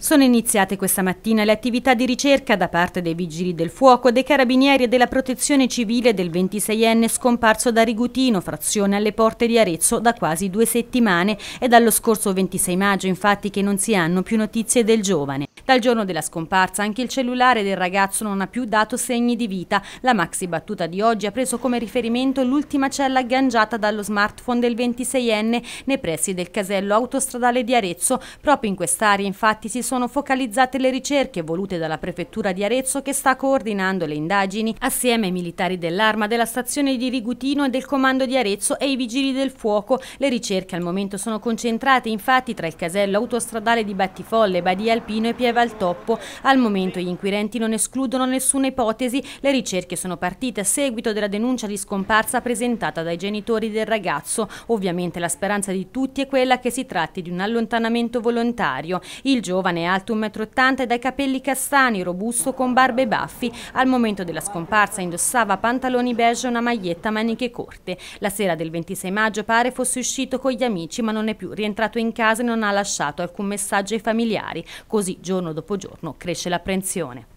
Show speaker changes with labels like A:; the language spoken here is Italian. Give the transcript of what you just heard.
A: Sono iniziate questa mattina le attività di ricerca da parte dei Vigili del Fuoco, dei Carabinieri e della Protezione Civile del 26enne scomparso da Rigutino, frazione alle porte di Arezzo, da quasi due settimane. È dallo scorso 26 maggio infatti che non si hanno più notizie del giovane. Dal giorno della scomparsa anche il cellulare del ragazzo non ha più dato segni di vita. La maxi battuta di oggi ha preso come riferimento l'ultima cella agganciata dallo smartphone del 26enne nei pressi del casello autostradale di Arezzo. Proprio in quest'area infatti si sono focalizzate le ricerche volute dalla prefettura di Arezzo che sta coordinando le indagini assieme ai militari dell'arma della stazione di Rigutino e del comando di Arezzo e i vigili del fuoco. Le ricerche al momento sono concentrate infatti tra il casello autostradale di Battifolle, Badia Alpino e Pieve arriva al toppo. Al momento gli inquirenti non escludono nessuna ipotesi, le ricerche sono partite a seguito della denuncia di scomparsa presentata dai genitori del ragazzo. Ovviamente la speranza di tutti è quella che si tratti di un allontanamento volontario. Il giovane è alto 1,80 m e dai capelli castani, robusto con barbe e baffi. Al momento della scomparsa indossava pantaloni beige e una maglietta a maniche corte. La sera del 26 maggio pare fosse uscito con gli amici ma non è più rientrato in casa e non ha lasciato alcun messaggio ai familiari. Così giorno giorno dopo giorno cresce l'apprensione.